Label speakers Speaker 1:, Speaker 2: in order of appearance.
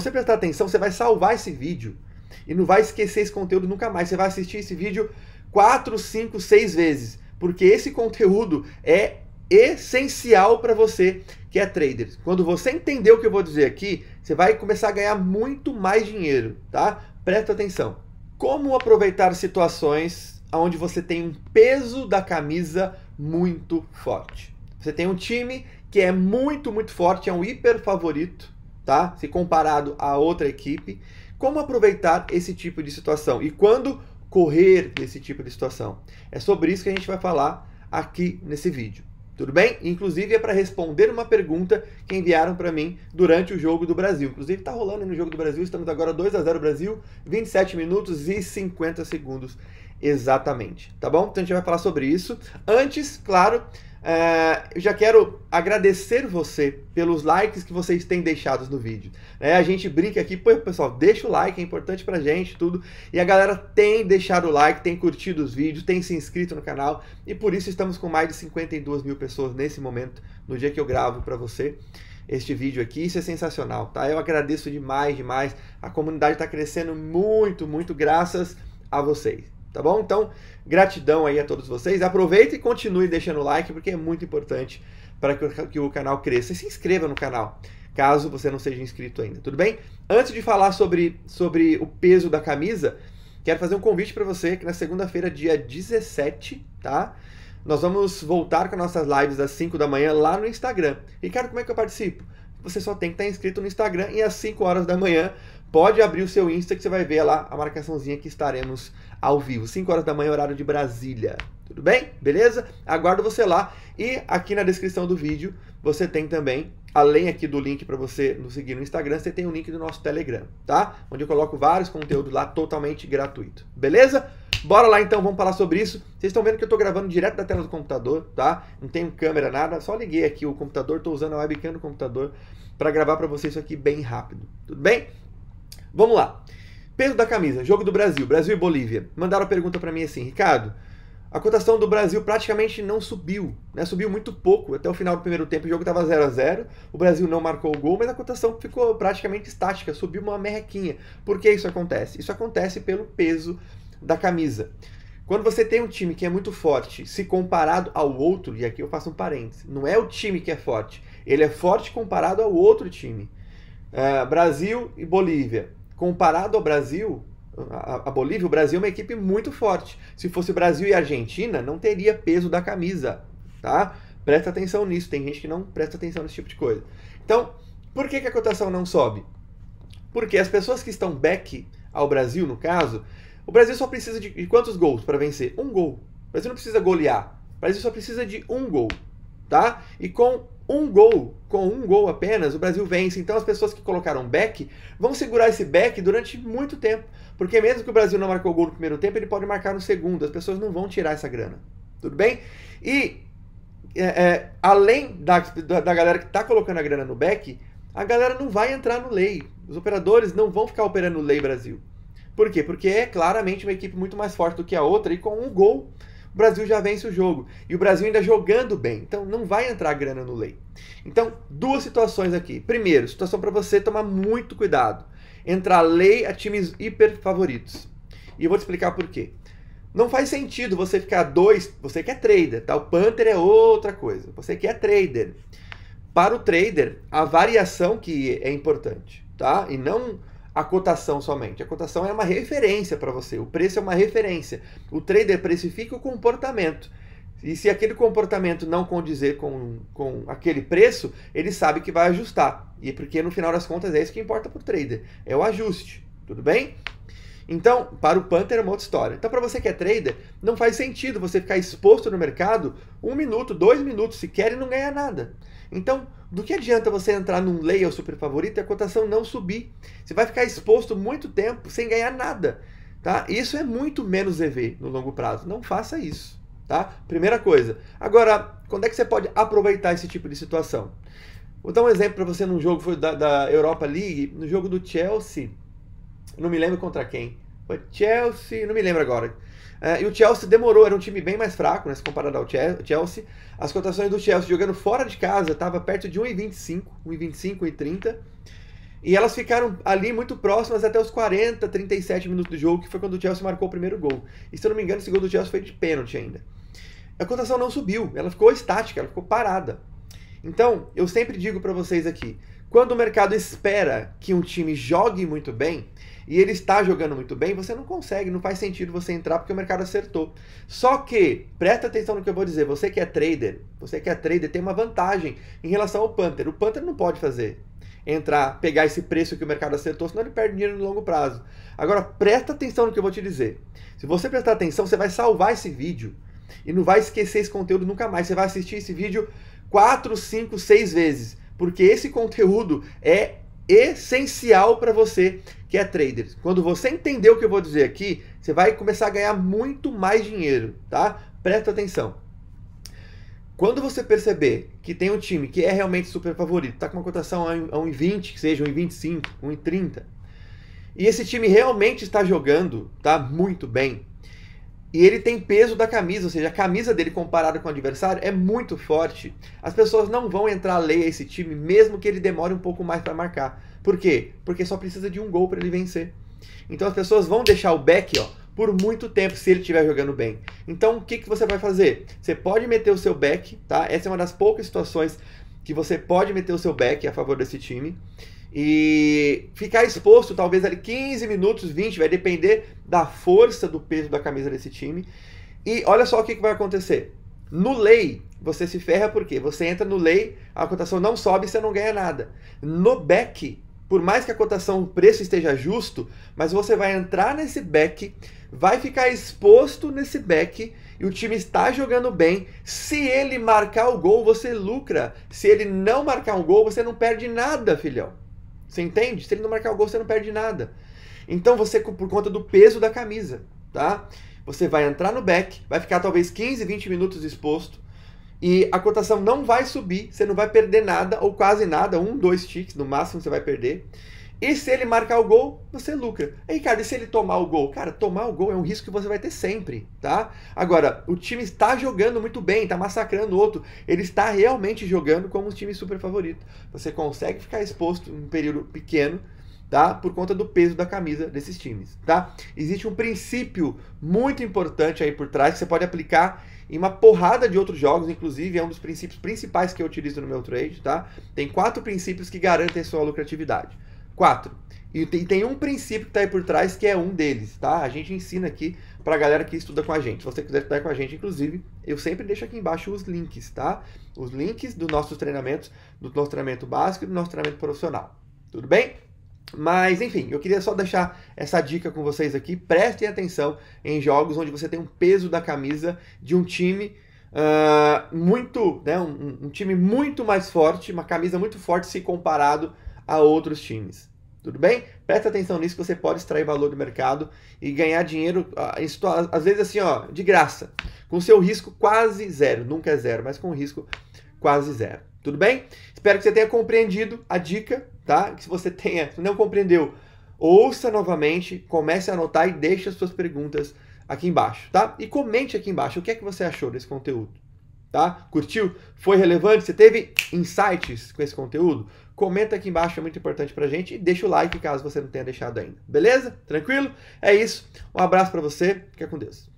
Speaker 1: você prestar atenção, você vai salvar esse vídeo e não vai esquecer esse conteúdo nunca mais. Você vai assistir esse vídeo 4, 5, 6 vezes, porque esse conteúdo é essencial para você que é trader. Quando você entender o que eu vou dizer aqui, você vai começar a ganhar muito mais dinheiro, tá? Presta atenção. Como aproveitar situações onde você tem um peso da camisa muito forte. Você tem um time que é muito, muito forte, é um hiper favorito tá? Se comparado a outra equipe, como aproveitar esse tipo de situação e quando correr desse tipo de situação. É sobre isso que a gente vai falar aqui nesse vídeo. Tudo bem? Inclusive é para responder uma pergunta que enviaram para mim durante o jogo do Brasil. Inclusive está rolando no jogo do Brasil, estamos agora 2 a 0 Brasil, 27 minutos e 50 segundos exatamente, tá bom? Então a gente vai falar sobre isso. Antes, claro, eu é, já quero agradecer você pelos likes que vocês têm deixados no vídeo. É, a gente brinca aqui, pô, pessoal, deixa o like, é importante pra gente, tudo. E a galera tem deixado o like, tem curtido os vídeos, tem se inscrito no canal. E por isso estamos com mais de 52 mil pessoas nesse momento, no dia que eu gravo para você este vídeo aqui. Isso é sensacional, tá? Eu agradeço demais, demais. A comunidade está crescendo muito, muito graças a vocês tá bom? Então, gratidão aí a todos vocês. Aproveita e continue deixando o like, porque é muito importante para que o canal cresça. E se inscreva no canal, caso você não seja inscrito ainda, tudo bem? Antes de falar sobre, sobre o peso da camisa, quero fazer um convite para você que na segunda-feira, dia 17, tá? Nós vamos voltar com as nossas lives às 5 da manhã lá no Instagram. Ricardo, como é que eu participo? Você só tem que estar tá inscrito no Instagram e às 5 horas da manhã pode abrir o seu Insta que você vai ver lá a marcaçãozinha que estaremos ao vivo. 5 horas da manhã, horário de Brasília. Tudo bem? Beleza? Aguardo você lá. E aqui na descrição do vídeo você tem também, além aqui do link para você nos seguir no Instagram, você tem o um link do nosso Telegram, tá? Onde eu coloco vários conteúdos lá totalmente gratuito. Beleza? Bora lá então, vamos falar sobre isso. Vocês estão vendo que eu estou gravando direto da tela do computador, tá? Não tenho câmera, nada, só liguei aqui o computador, estou usando a webcam do computador para gravar para vocês isso aqui bem rápido. Tudo bem? Vamos lá. Peso da camisa, jogo do Brasil, Brasil e Bolívia. Mandaram a pergunta para mim assim, Ricardo, a cotação do Brasil praticamente não subiu, né? Subiu muito pouco, até o final do primeiro tempo o jogo estava 0 a 0. O Brasil não marcou o gol, mas a cotação ficou praticamente estática, subiu uma merrequinha. Por que isso acontece? Isso acontece pelo peso da camisa. Quando você tem um time que é muito forte, se comparado ao outro, e aqui eu faço um parêntese, não é o time que é forte, ele é forte comparado ao outro time. É, Brasil e Bolívia. Comparado ao Brasil, a, a, Bolívia, o Brasil é uma equipe muito forte. Se fosse Brasil e Argentina, não teria peso da camisa, tá? Presta atenção nisso. Tem gente que não presta atenção nesse tipo de coisa. Então, por que, que a cotação não sobe? Porque as pessoas que estão back ao Brasil, no caso, o Brasil só precisa de, de quantos gols para vencer? Um gol. O Brasil não precisa golear. O Brasil só precisa de um gol, tá? E com um gol, com um gol apenas, o Brasil vence. Então as pessoas que colocaram back vão segurar esse back durante muito tempo. Porque mesmo que o Brasil não marcou gol no primeiro tempo, ele pode marcar no segundo. As pessoas não vão tirar essa grana. Tudo bem? E é, é, além da, da, da, galera que está colocando a grana no back, a galera não vai entrar no lei. Os operadores não vão ficar operando lei Brasil. Por quê? Porque é claramente uma equipe muito mais forte do que a outra e com um gol o Brasil já vence o jogo. E o Brasil ainda jogando bem. Então não vai entrar grana no lei. Então, duas situações aqui. Primeiro, situação para você tomar muito cuidado. Entrar lei a times hiper favoritos. E eu vou te explicar por quê. Não faz sentido você ficar dois, você que é trader, tá? O Panther é outra coisa. Você que é trader. Para o trader, a variação que é importante, tá? E não a cotação somente. A cotação é uma referência para você, o preço é uma referência. O trader precifica o comportamento. E se aquele comportamento não condizer com, com aquele preço, ele sabe que vai ajustar. E é porque no final das contas é isso que importa para o trader, é o ajuste. Tudo bem? Então, para o Panther é uma outra história. Então, para você que é trader, não faz sentido você ficar exposto no mercado um minuto, dois minutos sequer e não ganhar nada. Então, do que adianta você entrar num layout super favorito e a cotação não subir? Você vai ficar exposto muito tempo sem ganhar nada. Tá? Isso é muito menos EV no longo prazo. Não faça isso. Tá? Primeira coisa. Agora, quando é que você pode aproveitar esse tipo de situação? Vou dar um exemplo para você num jogo da, da Europa League, no jogo do Chelsea não me lembro contra quem. Foi Chelsea, não me lembro agora. Uh, e o Chelsea demorou, era um time bem mais fraco, né, se comparado ao Chelsea. As cotações do Chelsea jogando fora de casa estava perto de 1,25, 1,25, 1,30. E elas ficaram ali muito próximas até os 40, 37 minutos do jogo, que foi quando o Chelsea marcou o primeiro gol. E se eu não me engano, esse gol do Chelsea foi de pênalti ainda. A cotação não subiu, ela ficou estática, ela ficou parada. Então, eu sempre digo para vocês aqui, quando o mercado espera que um time jogue muito bem, e ele está jogando muito bem, você não consegue, não faz sentido você entrar porque o mercado acertou. Só que, presta atenção no que eu vou dizer, você que é trader, você que é trader tem uma vantagem em relação ao Panther. O Panther não pode fazer entrar, pegar esse preço que o mercado acertou, senão ele perde dinheiro no longo prazo. Agora, presta atenção no que eu vou te dizer. Se você prestar atenção, você vai salvar esse vídeo e não vai esquecer esse conteúdo nunca mais. Você vai assistir esse vídeo 4, 5, 6 vezes porque esse conteúdo é essencial para você que é trader. Quando você entender o que eu vou dizer aqui, você vai começar a ganhar muito mais dinheiro, tá? Presta atenção. Quando você perceber que tem um time que é realmente super favorito, está com uma cotação a 1,20, que seja 1,25, 1,30, e esse time realmente está jogando, tá muito bem, e ele tem peso da camisa, ou seja, a camisa dele comparada com o adversário é muito forte. As pessoas não vão entrar lei a esse time, mesmo que ele demore um pouco mais para marcar. Por quê? Porque só precisa de um gol para ele vencer. Então as pessoas vão deixar o back, ó, por muito tempo se ele estiver jogando bem. Então o que, que você vai fazer? Você pode meter o seu back, tá? Essa é uma das poucas situações que você pode meter o seu back a favor desse time e ficar exposto talvez ali 15 minutos, 20, vai depender da força do peso da camisa desse time. E olha só o que, que vai acontecer. No lei, você se ferra porque você entra no lei, a cotação não sobe, você não ganha nada. No back, por mais que a cotação, o preço esteja justo, mas você vai entrar nesse back, vai ficar exposto nesse back e o time está jogando bem. Se ele marcar o gol, você lucra. Se ele não marcar um gol, você não perde nada, filhão. Você entende? Se ele não marcar o gol, você não perde nada. Então você, por conta do peso da camisa, tá? Você vai entrar no back, vai ficar talvez 15, 20 minutos exposto e a cotação não vai subir, você não vai perder nada ou quase nada, um, dois ticks no máximo você vai perder. E se ele marcar o gol, você lucra. Aí, cara, e se ele tomar o gol? Cara, tomar o gol é um risco que você vai ter sempre, tá? Agora, o time está jogando muito bem, está massacrando o outro. Ele está realmente jogando como um time super favorito. Você consegue ficar exposto em um período pequeno, tá? Por conta do peso da camisa desses times, tá? Existe um princípio muito importante aí por trás que você pode aplicar em uma porrada de outros jogos, inclusive é um dos princípios principais que eu utilizo no meu trade, tá? Tem quatro princípios que garantem sua lucratividade. Quatro. E tem, um princípio que está aí por trás que é um deles, tá? A gente ensina aqui para a galera que estuda com a gente. Se você quiser estudar com a gente, inclusive, eu sempre deixo aqui embaixo os links, tá? Os links dos nossos treinamentos, do nosso treinamento básico e do nosso treinamento profissional. Tudo bem? Mas, enfim, eu queria só deixar essa dica com vocês aqui. Prestem atenção em jogos onde você tem um peso da camisa de um time uh, muito, né, um, um time muito mais forte, uma camisa muito forte se comparado a outros times. Tudo bem? Presta atenção nisso que você pode extrair valor do mercado e ganhar dinheiro, ah, às vezes assim, ó, de graça. Com seu risco quase zero. Nunca é zero, mas com risco quase zero. Tudo bem? Espero que você tenha compreendido a dica, tá? Que se você tenha, se não compreendeu, ouça novamente, comece a anotar e deixe as suas perguntas aqui embaixo, tá? E comente aqui embaixo o que é que você achou desse conteúdo, tá? Curtiu? Foi relevante? Você teve insights com esse conteúdo? Comenta aqui embaixo, é muito importante pra gente. E deixa o like caso você não tenha deixado ainda. Beleza? Tranquilo? É isso. Um abraço para você. Fica com Deus.